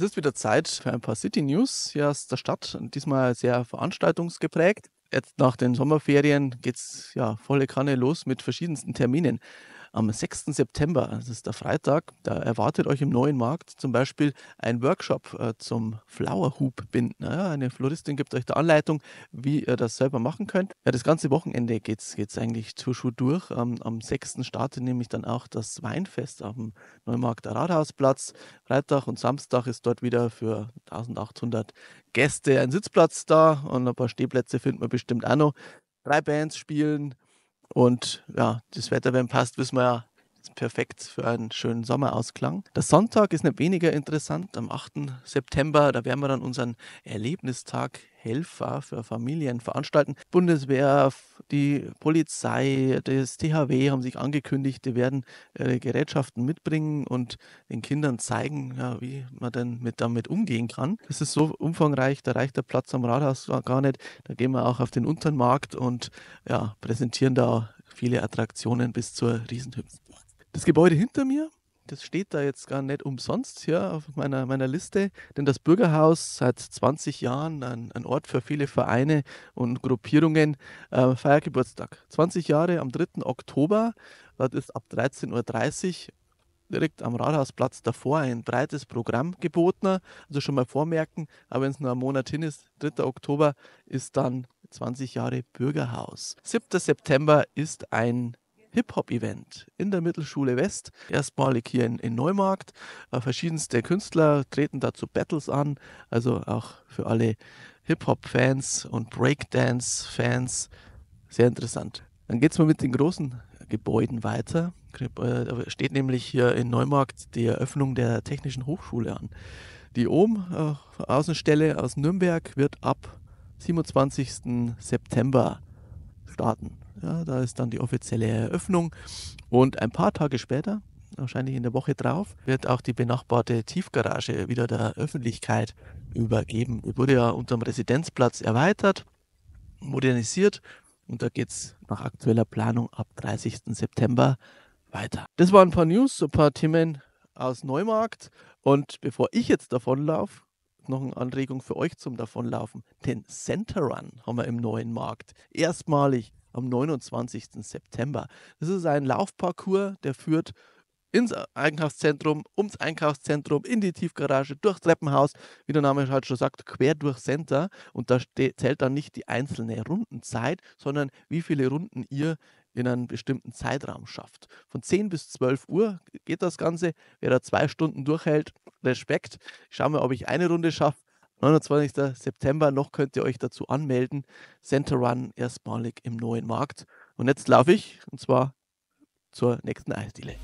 Es ist wieder Zeit für ein paar City News hier aus der Stadt, diesmal sehr veranstaltungsgeprägt. Jetzt nach den Sommerferien geht's ja volle Kanne los mit verschiedensten Terminen. Am 6. September, das also ist der Freitag, da erwartet euch im neuen Markt zum Beispiel ein Workshop äh, zum Flowerhub binden. Ja, eine Floristin gibt euch da Anleitung, wie ihr das selber machen könnt. Ja, das ganze Wochenende geht es eigentlich zur Schuh durch. Ähm, am 6. startet nämlich dann auch das Weinfest am Neumarkter Rathausplatz. Freitag und Samstag ist dort wieder für 1800 Gäste ein Sitzplatz da und ein paar Stehplätze finden wir bestimmt auch noch. Drei Bands spielen, und ja, das Wetter, wenn passt, wissen wir ja, perfekt für einen schönen Sommerausklang. Der Sonntag ist nicht weniger interessant. Am 8. September, da werden wir dann unseren Erlebnistag Helfer für Familien veranstalten. Bundeswehr, die Polizei, das THW haben sich angekündigt, die werden ihre äh, Gerätschaften mitbringen und den Kindern zeigen, ja, wie man denn mit, damit umgehen kann. Das ist so umfangreich, da reicht der Platz am Rathaus gar nicht. Da gehen wir auch auf den Untermarkt und ja, präsentieren da viele Attraktionen bis zur Riesenhüpfen das Gebäude hinter mir, das steht da jetzt gar nicht umsonst hier auf meiner, meiner Liste, denn das Bürgerhaus seit 20 Jahren ein, ein Ort für viele Vereine und Gruppierungen äh, feiert 20 Jahre am 3. Oktober, das ist ab 13.30 Uhr direkt am Rathausplatz davor ein breites Programm gebotener. Also schon mal vormerken, aber wenn es nur einen Monat hin ist, 3. Oktober ist dann 20 Jahre Bürgerhaus. 7. September ist ein Hip-Hop-Event in der Mittelschule West, erstmalig hier in, in Neumarkt. Äh, verschiedenste Künstler treten dazu Battles an, also auch für alle Hip-Hop-Fans und Breakdance-Fans sehr interessant. Dann geht es mal mit den großen Gebäuden weiter. Äh, da Steht nämlich hier in Neumarkt die Eröffnung der Technischen Hochschule an. Die OM, äh, Außenstelle aus Nürnberg, wird ab 27. September starten. Ja, da ist dann die offizielle Eröffnung. Und ein paar Tage später, wahrscheinlich in der Woche drauf, wird auch die benachbarte Tiefgarage wieder der Öffentlichkeit übergeben. Die wurde ja unterm Residenzplatz erweitert, modernisiert und da geht es nach aktueller Planung ab 30. September weiter. Das waren ein paar News, ein paar Themen aus Neumarkt. Und bevor ich jetzt davonlaufe, noch eine Anregung für euch zum Davonlaufen. Den Center Run haben wir im neuen Markt. Erstmalig am 29. September. Das ist ein Laufparcours, der führt ins Einkaufszentrum, ums Einkaufszentrum, in die Tiefgarage, durch Treppenhaus, wie der Name halt schon sagt, quer durch Center. Und da zählt dann nicht die einzelne Rundenzeit, sondern wie viele Runden ihr in einem bestimmten Zeitraum schafft. Von 10 bis 12 Uhr geht das Ganze. Wer da zwei Stunden durchhält, Respekt. Ich schaue mal, ob ich eine Runde schaffe. 29. September noch könnt ihr euch dazu anmelden. Center Run erstmalig im neuen Markt. Und jetzt laufe ich und zwar zur nächsten Eisdiele.